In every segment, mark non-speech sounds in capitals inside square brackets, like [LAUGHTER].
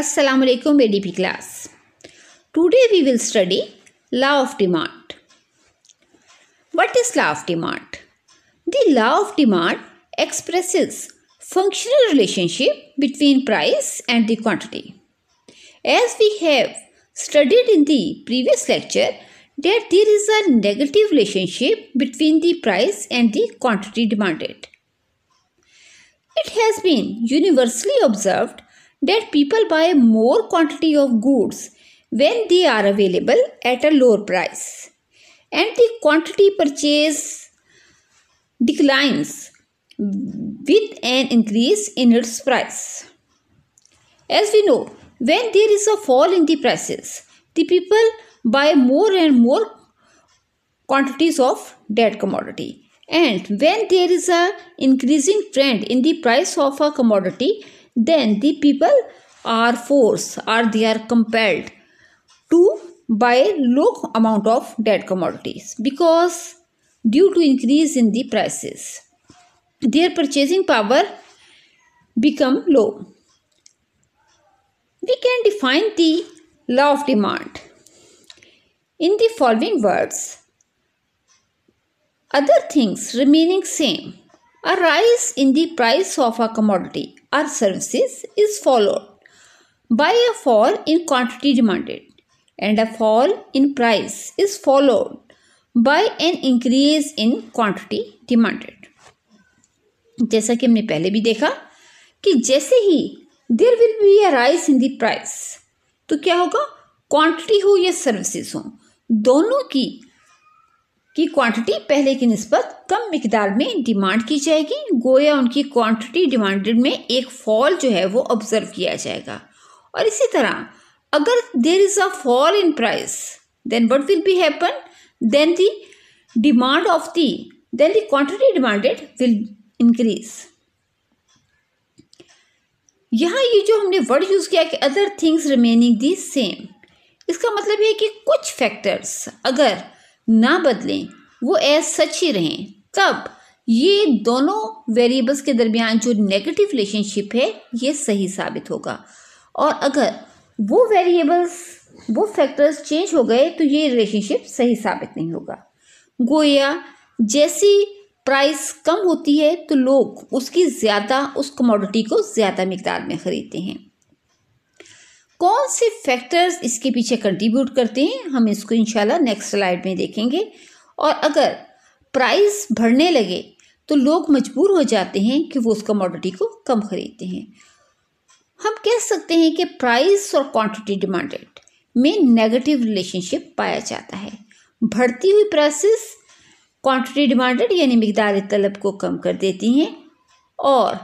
Assalamu alaikum ADP class. Today we will study law of demand. What is law of demand? The law of demand expresses functional relationship between price and the quantity. As we have studied in the previous lecture that there is a negative relationship between the price and the quantity demanded. It has been universally observed that people buy more quantity of goods when they are available at a lower price and the quantity purchase declines with an increase in its price. As we know, when there is a fall in the prices, the people buy more and more quantities of that commodity. And when there is a increasing trend in the price of a commodity, then the people are forced or they are compelled to buy low amount of dead commodities because due to increase in the prices their purchasing power become low we can define the law of demand in the following words other things remaining same a rise in the price of a commodity or services is followed by a fall in quantity demanded and a fall in price is followed by an increase in quantity demanded जैसा कि हमने पहले भी देखा कि जैसे ही there will be a rise in the price तो क्या होगा क्वांटिटी हो या सर्विसेज हो दोनों की की क्वांटिटी पहले की नस्बत कम मकदार में डिमांड की जाएगी गोया उनकी क्वांटिटी डिमांडेड में एक फॉल जो है वो ऑब्जर्व किया जाएगा और इसी तरह अगर there is a fall in price then what will be happen then the demand of the then the quantity demanded will increase यहाँ ये जो हमने वर्ड यूज़ किया कि other things remaining the same इसका मतलब है कि कुछ फैक्टर्स अगर ना बदलें वो एज सच ही रहें तब ये दोनों वेरिएबल्स के दरमियान जो नेगेटिव रिलेशनशिप है ये सही साबित होगा और अगर वो वेरिएबल्स वो फैक्टर्स चेंज हो गए तो ये रिलेशनशिप सही साबित नहीं होगा गोया जैसी प्राइस कम होती है तो लोग उसकी ज़्यादा उस कमोडिटी को ज़्यादा मकदार में ख़रीदते हैं कौन से फैक्टर्स इसके पीछे कंट्रीब्यूट करते हैं हम इसको इंशाल्लाह नेक्स्ट स्लाइड में देखेंगे और अगर प्राइस बढ़ने लगे तो लोग मजबूर हो जाते हैं कि वो उस कमोडिटी को कम खरीदते हैं हम कह सकते हैं कि प्राइस और क्वांटिटी डिमांडेड में नेगेटिव रिलेशनशिप पाया जाता है बढ़ती हुई प्राइसेस क्वांटिटी डिमांडेड यानी मकदार तलब को कम कर देती हैं और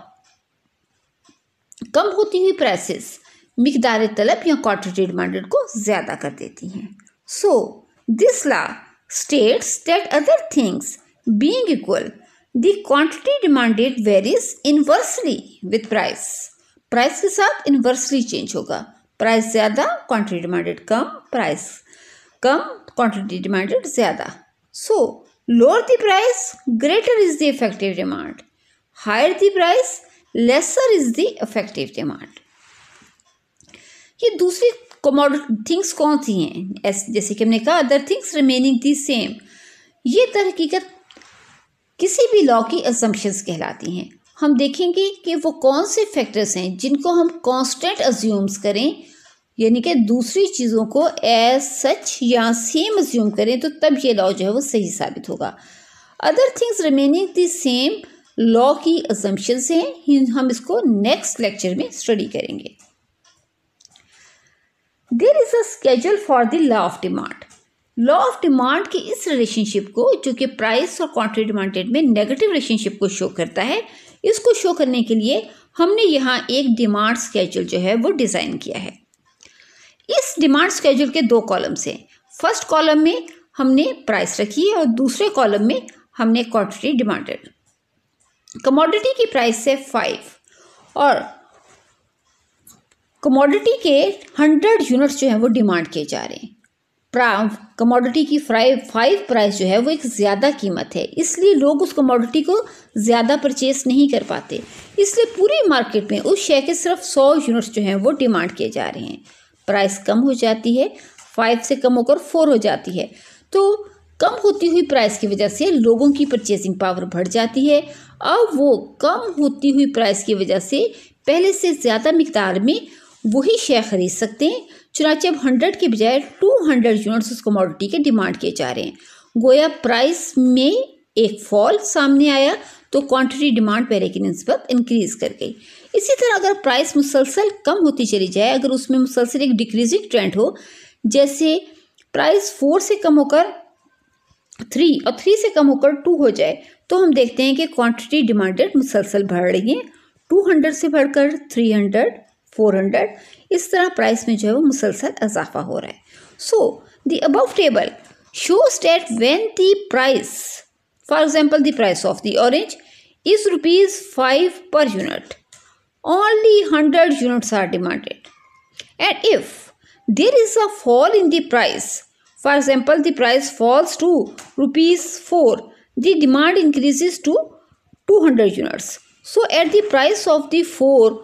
कम होती हुई प्राइसेस मकदार तलब या कॉन्ट्रेटेड डिमांडेड को ज़्यादा कर देती हैं so this law states that other things being equal the quantity demanded varies inversely with price price के साथ इनवर्सली चेंज होगा प्राइस ज़्यादा क्वान्टिटी डिमांडेड कम प्राइस कम क्वान्टिटी डिमांडेड ज़्यादा so lower the price greater is the effective demand higher the price lesser is the effective demand ये दूसरी commodity things कौन सी हैं जैसे कि हमने कहा other things remaining the same ये तहक़ीकत किसी भी लॉ की एजम्पन्स कहलाती हैं हम देखेंगे कि वो कौन से फैक्टर्स हैं जिनको हम कांस्टेंट अज्यूम्स करें यानी कि दूसरी चीज़ों को एज सच या सेम अज्यूम करें तो तब ये लॉ जो है वो सही साबित होगा other things remaining the same law की अजम्पन्स हैं हम इसको नेक्स्ट लेक्चर में स्टडी करेंगे there is a schedule for the law of demand law of demand की इस रिलेशनशिप को जो कि प्राइस और क्वान्टिटी डिमांडेड में नेगेटिव रिलेशनशिप को शो करता है इसको शो करने के लिए हमने यहाँ एक डिमांड स्केजल जो है वो डिज़ाइन किया है इस डिमांड स्केजल के दो कॉलम्स हैं फर्स्ट कॉलम में हमने प्राइस रखी है और दूसरे कॉलम में हमने क्वांटिटी डिमांडेड कमोडिटी की प्राइस है फाइव और कमोडिटी के हंड्रेड यूनिट्स जो हैं वो डिमांड किए जा रहे हैं कमोडिटी की फ्राइव फाइव प्राइस जो है वो एक ज़्यादा कीमत है इसलिए लोग उस कमोडिटी को ज़्यादा परचेस नहीं कर पाते इसलिए पूरी मार्केट में उस शेयर के सिर्फ सौ यूनिट्स जो हैं वो डिमांड किए जा रहे हैं प्राइस कम हो जाती है फाइव से कम होकर फोर हो जाती है तो कम होती हुई प्राइस की वजह से लोगों की परचेसिंग पावर बढ़ जाती है अब वो कम होती हुई प्राइस की वजह से पहले से ज़्यादा मकदार में वही शेयर खरीद सकते हैं चुनाचे अब हंड्रेड के बजाय टू हंड्रेड यूनिट्स उस कमोडिटी के डिमांड किए जा रहे हैं गोया प्राइस में एक फॉल सामने आया तो क्वांटिटी डिमांड पहले की नस्बत इंक्रीज कर गई इसी तरह अगर प्राइस मुसलसल कम होती चली जाए अगर उसमें मुसलसल एक डिक्रीजिंग ट्रेंड हो जैसे प्राइस फोर से कम होकर थ्री और थ्री से कम होकर टू हो जाए तो हम देखते हैं कि क्वांटिटी डिमांडेड मुसलसल बढ़ रही है टू हंड्रेड से बढ़कर थ्री हंड्रेड फोर हंड्रेड इस तरह प्राइस में जो है वो मुसलसल इजाफा हो रहा है so the above table shows that when the price for example the price of the orange is rupees five पर unit only hundred unit are demanded and if there is a fall in the price for example the price falls to rupees four the demand increases to two hundred units so at the price of the four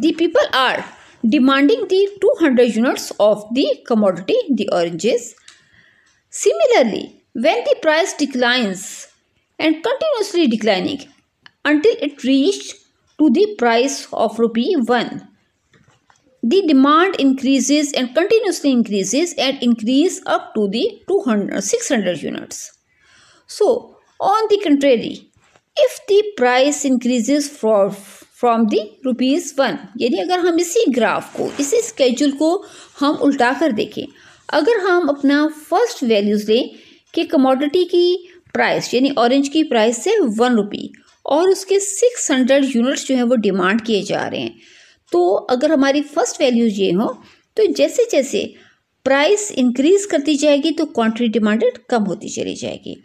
the people are demanding the 200 units of the commodity the oranges similarly when the price declines and continuously declining until it reached to the price of rupee 1 the demand increases and continuously increases and increase up to the 200 600 units so on the contrary if the price increases for from the rupees one यानी अगर हम इसी graph को इसी schedule को हम उल्टा कर देखें अगर हम अपना फर्स्ट वैल्यूज़ लें कि कमोडिटी की प्राइस यानी ऑरेंज की प्राइस से वन रुपी और उसके सिक्स हंड्रेड यूनिट्स जो हैं वो डिमांड किए जा रहे हैं तो अगर हमारी फ़र्स्ट वैल्यूज़ ये हो तो जैसे जैसे प्राइस इंक्रीज़ करती जाएगी तो क्वांटिटी डिमांडेड कम होती चली जाएगी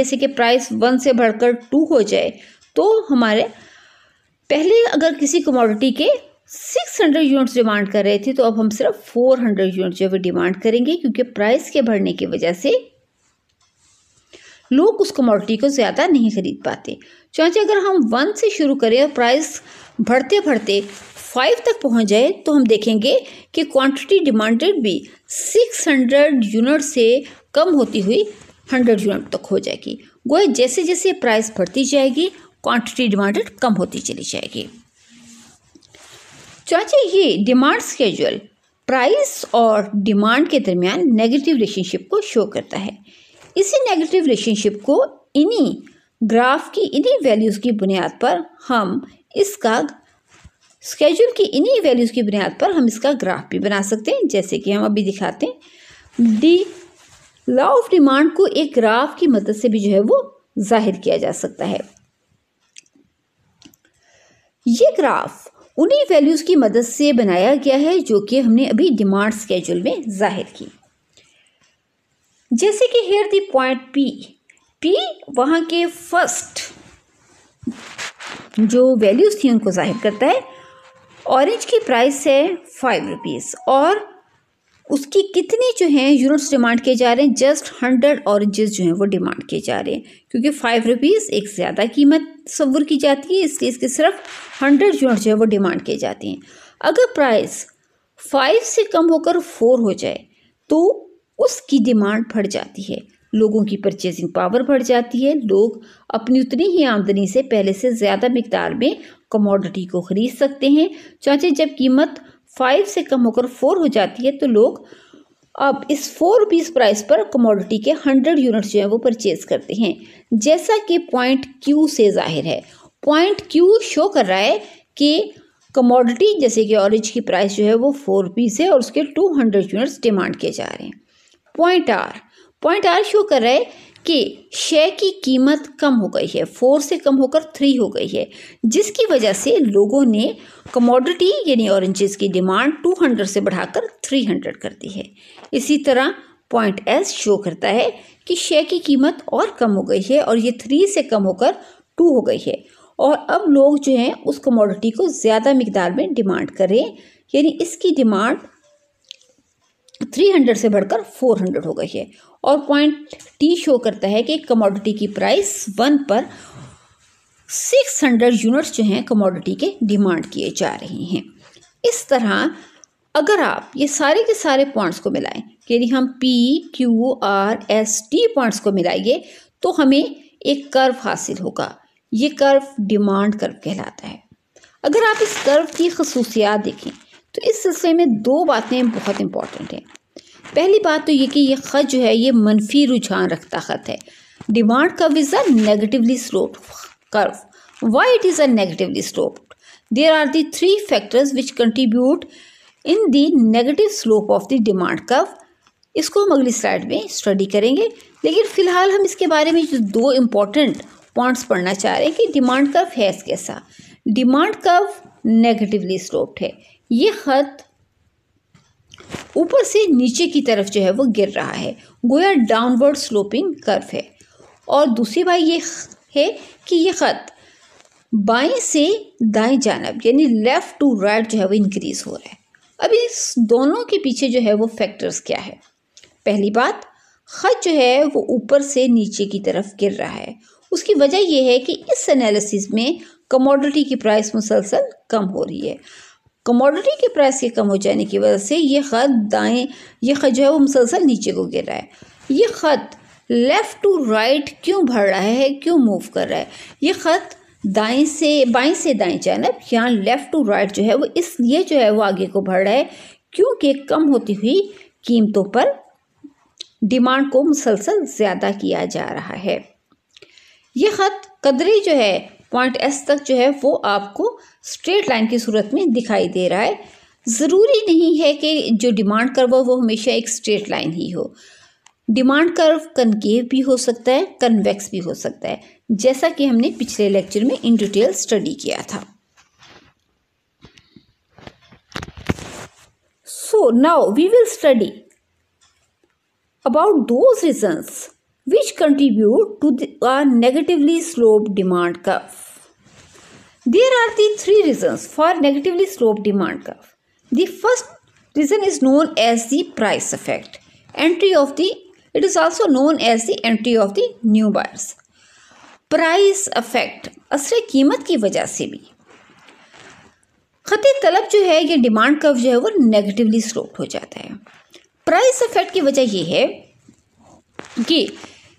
जैसे कि प्राइस वन से बढ़कर टू हो जाए तो हमारे पहले अगर किसी कमोडिटी के 600 यूनिट्स डिमांड कर रहे थे तो अब हम सिर्फ 400 यूनिट जो है डिमांड करेंगे क्योंकि प्राइस के बढ़ने की वजह से लोग उस कमोडिटी को ज़्यादा नहीं खरीद पाते चाहे अगर हम वन से शुरू करें और प्राइस बढ़ते बढ़ते फाइव तक पहुंच जाए तो हम देखेंगे कि क्वांटिटी डिमांडेड भी सिक्स हंड्रेड यूनिट से कम होती हुई हंड्रेड यूनिट तक हो जाएगी गोए जैसे जैसे प्राइस बढ़ती जाएगी क्वांटिटी डिमांडेड कम होती चली जाएगी चाचा ये डिमांड स्केजुअल प्राइस और डिमांड के दरमियान नेगेटिव रिलेशनशिप को शो करता है इसी नेगेटिव रिलेशनशिप को इन्हीं ग्राफ की इन्हीं वैल्यूज़ की बुनियाद पर हम इसका स्केजूल की इन्हीं वैल्यूज़ की बुनियाद पर हम इसका ग्राफ भी बना सकते हैं जैसे कि हम अभी दिखाते हैं डी लॉ ऑफ डिमांड को एक ग्राफ की मदद से भी जो है वो जाहिर किया जा सकता है ये ग्राफ उन्हीं वैल्यूज़ की मदद से बनाया गया है जो कि हमने अभी डिमांड स्केड्यूल में जाहिर की जैसे कि here the point P P वहां के फर्स्ट जो वैल्यूज़ थी उनको जाहिर करता है ऑरेंज की प्राइस है फाइव रुपीज़ और उसकी कितनी जो है यूनिट्स डिमांड किए जा रहे हैं जस्ट हंड्रेड औरेंजेस जो हैं वो डिमांड किए जा रहे हैं क्योंकि फाइव रुपीज़ एक ज़्यादा कीमत तवर की जाती है इसलिए इसके सिर्फ हंड्रेड यूनिट जो है वो डिमांड किए जाते हैं अगर प्राइस फाइव से कम होकर फोर हो जाए तो उसकी डिमांड बढ़ जाती है लोगों की परचेजिंग पावर बढ़ जाती है लोग अपनी उतनी ही आमदनी से पहले से ज़्यादा मकदार में कमोडिटी को ख़रीद सकते हैं चाहे जब कीमत फाइव से कम होकर फोर हो जाती है तो लोग अब इस फोर रुपीज़ प्राइस पर कमोडिटी के हंड्रेड यूनिट्स जो है वो परचेज करते हैं जैसा कि पॉइंट क्यू से जाहिर है पॉइंट क्यू शो कर रहा है कि कमोडिटी जैसे कि ऑरेंज की प्राइस जो है वो फोर रुपीज़ है और उसके टू हंड्रेड यूनिट्स डिमांड किए जा रहे हैं point R point R show कर रहा है कि शेयर की कीमत कम हो गई है फोर से कम होकर थ्री हो गई है जिसकी वजह से लोगों ने कमोडिटी यानी ऑरेंजेस की डिमांड टू हंड्रेड से बढ़ाकर थ्री हंड्रेड कर दी है इसी तरह पॉइंट एस शो करता है कि शेयर की कीमत और कम हो गई है और ये थ्री से कम होकर टू हो गई है और अब लोग जो हैं उस कमोडिटी को ज़्यादा मकदार में डिमांड करें यानी इसकी डिमांड 300 से बढ़कर 400 हो गई है और पॉइंट टी शो करता है कि कमोडिटी की प्राइस वन पर 600 यूनिट्स जो हैं कमोडिटी के डिमांड किए जा रहे हैं इस तरह अगर आप ये सारे के सारे पॉइंट्स को मिलाएं यदि हम P Q R S T points को मिलाइए तो हमें एक कर्व हासिल होगा ये कर्व डिमांड कर्व कहलाता है अगर आप इस कर्व की खसूसियात देखें तो इस सिलसिले में दो बातें बहुत इंपॉर्टेंट हैं पहली बात तो ये कि ये खत जो है ये मनफी रुझान रखता खत है डिमांड का is a negatively slope curve why it is a negatively slope there are the three factors which contribute in the negative slope of the demand curve इसको हम अगली स्लाइड में स्टडी करेंगे लेकिन फ़िलहाल हम इसके बारे में जो दो इम्पॉर्टेंट पॉइंट्स पढ़ना चाह रहे हैं कि डिमांड कर्व है कैसा डिमांड कर्व नेगेटिवली स्लोप्ड है ये खत ऊपर से नीचे की तरफ जो है वो गिर रहा है गोया डाउनवर्ड स्लोपिंग कर्व है और दूसरी बात ये है कि ये ख़त बाएं से दाएं जानब यानी लेफ़्ट टू राइट जो है वो इंक्रीज़ हो रहा है अब इस दोनों के पीछे जो है वो फैक्टर्स क्या है पहली बात खत जो है वो ऊपर से नीचे की तरफ गिर रहा है उसकी वजह यह है कि इस एनालिसिस में कमोडिटी की प्राइस मुसलसल कम हो रही है कमोडिटी के प्राइस के कम हो जाने की वजह से ये ख़त दाएँ ये ख़त जो है वो मुसलसल नीचे को गिर रहा है ये ख़त लेफ़्ट टू राइट क्यों भर रहा है क्यों मूव कर रहा है ये ख़त दाएं से बाएं से दाएं जानब यहाँ लेफ़्ट टू राइट जो है वो इसलिए जो है वो आगे को बढ़ रहा है क्योंकि कम होती हुई कीमतों पर डिमांड को मुसलसल ज़्यादा किया जा रहा है ये ख़त कदरे जो है पॉइंट एस तक जो है वो आपको स्ट्रेट लाइन की सूरत में दिखाई दे रहा है ज़रूरी नहीं है कि जो डिमांड कर्व हो वो हमेशा एक स्ट्रेट लाइन ही हो डिमांड कर्व कनकेव भी हो सकता है कन्वेक्स भी हो सकता है जैसा कि हमने पिछले लेक्चर में इन डिटेल स्टडी किया था so now we will study about those reasons which contribute to the negatively slope demand curve there are the three reasons for negatively slope demand curve the first reason is known as the price effect entry of the it is also known as the entry of the new buyers price affect असर कीमत की वजह से भी खत तलब जो है या डिमांड कव जो है वो नेगेटिवली स्लोप्ड हो जाता है प्राइस अफेक्ट की वजह यह है कि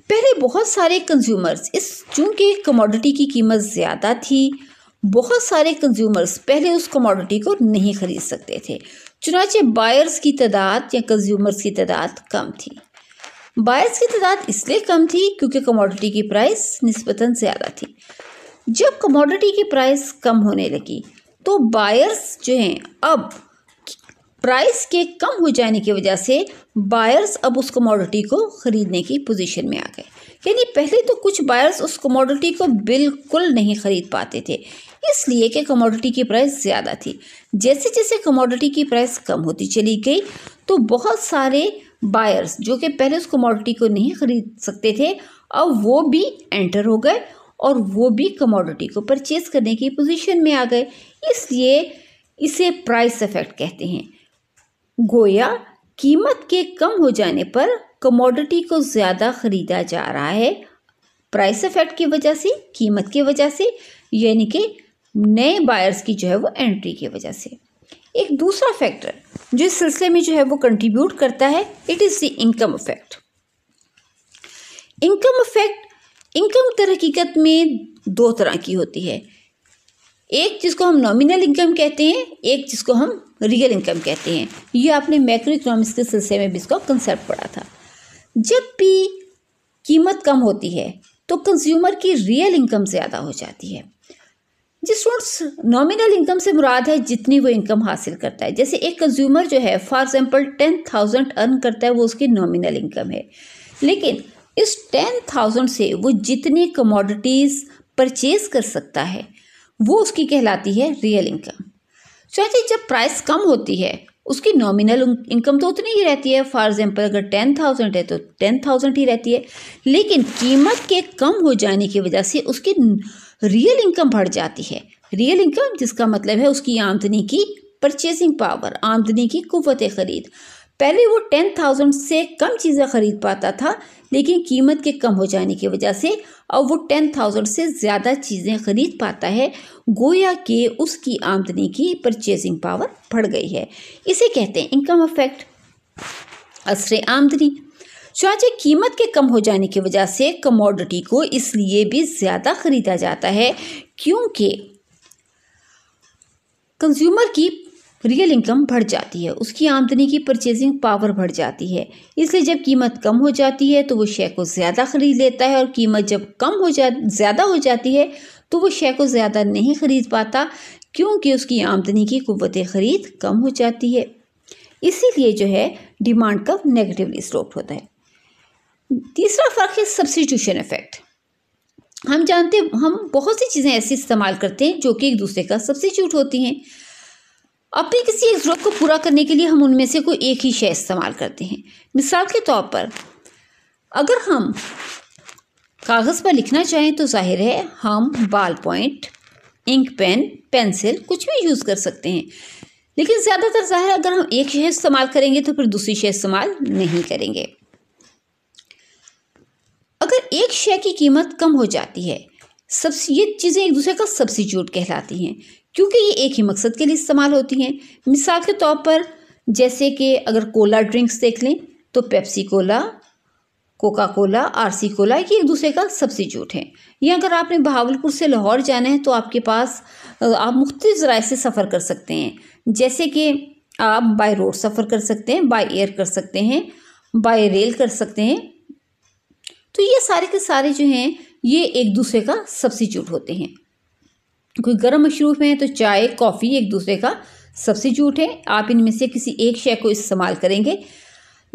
पहले बहुत सारे कंज्यूमर्स इस चूँकि कमोडिटी की कीमत ज़्यादा थी बहुत सारे कंज्यूमर्स पहले उस कमोडिटी को नहीं ख़रीद सकते थे चुनाचे बायर्स की तादाद या कंज्यूमर्स की तादाद कम थी बायर्स की तादाद इसलिए कम थी क्योंकि कमोडिटी की प्राइस नस्बता ज़्यादा थी जब कमोडिटी की प्राइस कम होने लगी तो बायर्स जो हैं अब प्राइस के कम हो जाने की वजह से बायर्स अब उस कमोडिटी को ख़रीदने की पोजीशन में आ गए यानी पहले तो कुछ बायर्स उस कमोडिटी को बिल्कुल नहीं ख़रीद पाते थे इसलिए कि कमोडिटी की प्राइस ज़्यादा थी जैसे जैसे कमोडिटी की प्राइस कम होती चली गई तो बहुत सारे बायर्स जो कि पहले उस कमोडिटी को नहीं खरीद सकते थे अब वो भी एंटर हो गए और वो भी कमोडिटी को परचेज करने की पोजीशन में आ गए इसलिए इसे प्राइस इफेक्ट कहते हैं गोया कीमत के कम हो जाने पर कमोडिटी को ज़्यादा ख़रीदा जा रहा है प्राइस इफेक्ट की वजह से कीमत की वजह से यानी कि नए बायर्स की जो है वो एंट्री की वजह से एक दूसरा फैक्टर जो इस सिलसिले में जो है वो कंट्रीब्यूट करता है it is the income effect income effect income तर हकीकत में दो तरह की होती है एक जिसको हम नॉमिनल इनकम कहते हैं एक जिसको हम रियल इनकम कहते हैं ये आपने मैक्रो इकोनॉमिक्स के सिलसिले में भी इसका कंसेप्ट पढ़ा था जब भी कीमत कम होती है तो कंज्यूमर की रियल इनकम ज़्यादा हो जाती है जिस स्टूडेंट्स नॉमिनल इनकम से मुराद है जितनी वो इनकम हासिल करता है जैसे एक कंज्यूमर जो है for example ten thousand earn करता है वो उसकी नॉमिनल इनकम है लेकिन इस टेन थाउजेंड से वो जितनी कमोडिटीज़ परचेज कर सकता है वो उसकी कहलाती है रियल इनकम चाहे जब प्राइस कम होती है उसकी नॉमिनल इनकम तो उतनी ही रहती है फॉर एग्जाम्पल अगर टेन थाउजेंड है तो टेन थाउजेंड ही रहती है लेकिन कीमत के कम हो जाने की वजह से उसकी रियल इनकम बढ़ जाती है रियल इनकम जिसका मतलब है उसकी आमदनी की परचेजिंग पावर आमदनी की कुत ख़रीद पहले वो टेन थाउजेंड से कम चीज़ें ख़रीद पाता था लेकिन कीमत के कम हो जाने की वजह से अब वो टेन थाउजेंड से ज़्यादा चीज़ें ख़रीद पाता है गोया के उसकी आमदनी की परचेजिंग पावर बढ़ गई है इसे कहते हैं इनकम अफेक्ट असर आमदनी चाचे कीमत के कम हो जाने की वजह से कमोडिटी को इसलिए भी ज़्यादा ख़रीदा जाता है क्योंकि कंज्यूमर की रियल इनकम बढ़ जाती है उसकी आमदनी की परचेजिंग पावर बढ़ जाती है इसलिए जब कीमत कम हो जाती है तो वो शेयर को ज़्यादा ख़रीद लेता है और कीमत जब कम हो जा ज़्यादा हो जाती है तो वो शेयर को ज़्यादा नहीं ख़रीद पाता क्योंकि उसकी आमदनी की कुत ख़रीद कम हो जाती है इसीलिए जो है डिमांड का नेगेटिव स्लोप होता है तीसरा फ़र्क है सब्सिट्यूशन इफ़ेक्ट हम जानते हम बहुत सी चीज़ें ऐसी इस्तेमाल करते हैं जो कि एक दूसरे का सब्सिट्यूट होती हैं अपनी किसी एक ज़रूरत को पूरा करने के लिए हम उनमें से कोई एक ही शय इस्तेमाल करते हैं मिसाल के तौर पर अगर हम कागज़ पर लिखना चाहें तो जाहिर है हम बाल पॉइंट इंक पेन पेंसिल कुछ भी यूज़ कर सकते हैं लेकिन ज़्यादातर ज़ाहिर अगर हम एक शय इस्तेमाल करेंगे तो फिर दूसरी शय इस्तेमाल नहीं करेंगे अगर एक शेय की कीमत कम हो जाती है सब ये चीज़ें एक दूसरे का सब्सिट्यूट कहलाती हैं क्योंकि ये एक ही मकसद के लिए इस्तेमाल होती हैं मिसाल के तौर पर जैसे कि अगर कोला ड्रिंक्स देख लें तो Pepsi cola Coca Cola RC cola ये एक दूसरे का सब्सिट्यूट है या अगर आपने बहावलपुर से लाहौर जाना है तो आपके पास आप मुख्तु ज़राए से सफ़र कर सकते हैं जैसे कि आप बाय रोड सफ़र कर सकते हैं बाय एयर कर सकते हैं बाय रेल कर सकते हैं तो ये सारे के सारे जो हैं ये एक दूसरे का सब्सिट्यूट होते हैं कोई गर्म मशरूफ है तो चाय कॉफ़ी एक दूसरे का सब्सिट्यूट है आप इनमें से किसी एक शय को इस्तेमाल करेंगे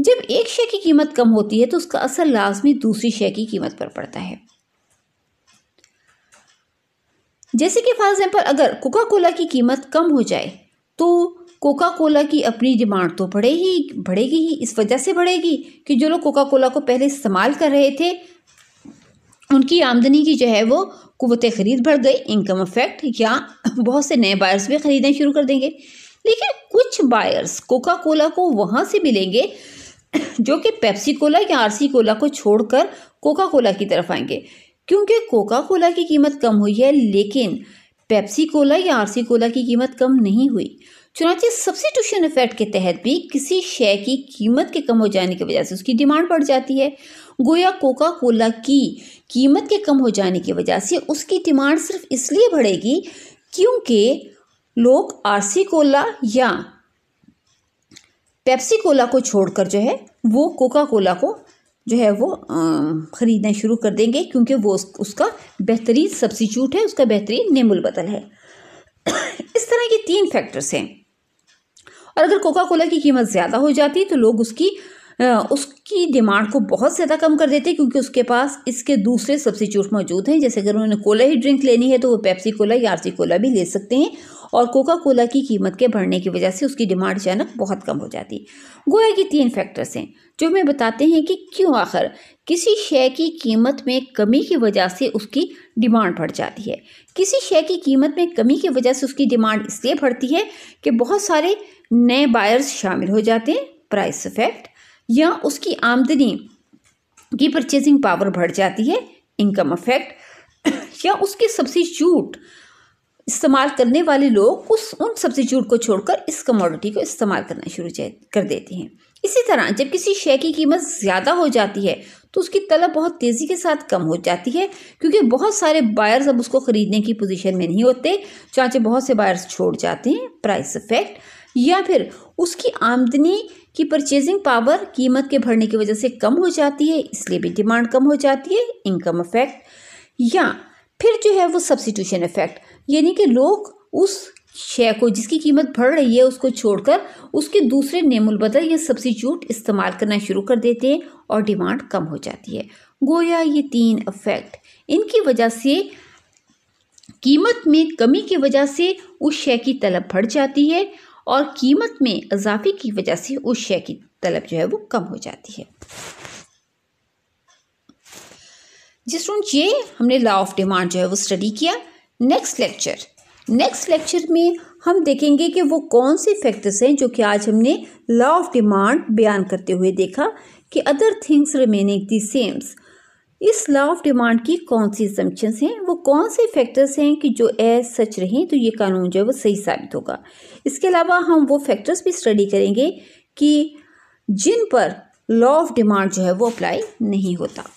जब एक शय की कीमत कम होती है तो उसका असर लाजमी दूसरी शय की कीमत पर पड़ता है जैसे कि फॉर एग्जाम्पल अगर कोका कोला की कीमत कम हो जाए तो कोका कोला की अपनी डिमांड तो बढ़े ही बढ़ेगी ही इस वजह से बढ़ेगी कि जो लोग कोका कोला को पहले इस्तेमाल कर रहे थे उनकी आमदनी की जो है वो कुत ख़रीद बढ़ गई इनकम इफेक्ट या [COUGHS] बहुत से नए बायर्स भी ख़रीदने शुरू कर देंगे लेकिन कुछ बायर्स कोका कोला को वहाँ से मिलेंगे [COUGHS] जो कि पेप्सी कोला या आरसी कोला को छोड़कर कोका कोला की तरफ आएंगे क्योंकि कोका कोला की कीमत कम हुई है लेकिन पेप्सी कोला या आरसी कोला की कीमत कम नहीं हुई चुनाचे सब्सिट्यूशन इफेक्ट के तहत भी किसी शय की कीमत के कम हो जाने की वजह से उसकी डिमांड बढ़ जाती है गोया कोका कोला की कीमत के कम हो जाने की वजह से उसकी डिमांड सिर्फ इसलिए बढ़ेगी क्योंकि लोग आरसी कोला या पेप्सी कोला को छोड़कर जो है वो कोका कोला को जो है वो ख़रीदना शुरू कर देंगे क्योंकि वो उसका बेहतरीन सब्सिट्यूट है उसका बेहतरीन निम्बुल बदल है इस तरह के तीन फैक्टर्स हैं और अगर कोका कोला की कीमत ज़्यादा हो जाती तो लोग उसकी उसकी डिमांड को बहुत ज़्यादा कम कर देते क्योंकि उसके पास इसके दूसरे सब्सिट्यूट मौजूद हैं जैसे अगर उन्होंने कोला ही ड्रिंक लेनी है तो वो पेप्सी कोला या आरसी कोला भी ले सकते हैं और कोका कोला की कीमत के बढ़ने की वजह से उसकी डिमांड अचानक बहुत कम हो जाती गोया कि तीन फैक्टर्स हैं जो हमें बताते हैं कि क्यों आखिर किसी शय की कीमत में कमी की वजह से उसकी डिमांड बढ़ जाती है किसी शय की कीमत में कमी की वजह से उसकी डिमांड इसलिए बढ़ती है कि बहुत सारे नए बायर्स शामिल हो जाते हैं प्राइस इफेक्ट या उसकी आमदनी की परचेजिंग पावर बढ़ जाती है इनकम इफेक्ट या उसके सब्सिट्यूट इस्तेमाल करने वाले लोग उस उन सब्सिट्यूट को छोड़कर इस कमोडिटी को इस्तेमाल करना शुरू कर देते हैं इसी तरह जब किसी शेयर की कीमत ज़्यादा हो जाती है तो उसकी तलब बहुत तेज़ी के साथ कम हो जाती है क्योंकि बहुत सारे बायर्स अब उसको ख़रीदने की पोजीशन में नहीं होते चाँचे बहुत से बायर्स छोड़ जाते हैं प्राइस इफेक्ट या फिर उसकी आमदनी की परचेजिंग पावर कीमत के बढ़ने की वजह से कम हो जाती है इसलिए भी डिमांड कम हो जाती है इनकम इफेक्ट या फिर जो है वो सब्सिट्यूशन इफेक्ट यानी कि लोग उस शेयर को जिसकी कीमत बढ़ रही है उसको छोड़कर उसके दूसरे नेमुल बदल या सब्सिट्यूट इस्तेमाल करना शुरू कर देते हैं और डिमांड कम हो जाती है गोया ये तीन इफेक्ट इनकी वजह से कीमत में कमी की वजह से उस शे की तलब बढ़ जाती है और कीमत में इजाफे की वजह से उस शेयर की तलब जो है वो कम हो जाती है जी स्टूडेंट ये हमने लॉ ऑफ डिमांड जो है वो स्टडी किया नेक्स्ट लेक्चर नेक्स्ट लेक्चर में हम देखेंगे कि वो कौन से फैक्टर्स हैं जो कि आज हमने लॉ ऑफ डिमांड बयान करते हुए देखा कि other things remaining the same law of of demand की कौन सी जमशंस हैं वो कौन से फैक्टर्स हैं कि जो एज सच रहें तो ये कानून जो है वो सही साबित होगा इसके अलावा हम वो फैक्टर्स भी स्टडी करेंगे कि जिन पर लॉ ऑफ डिमांड जो है वो अप्लाई नहीं होता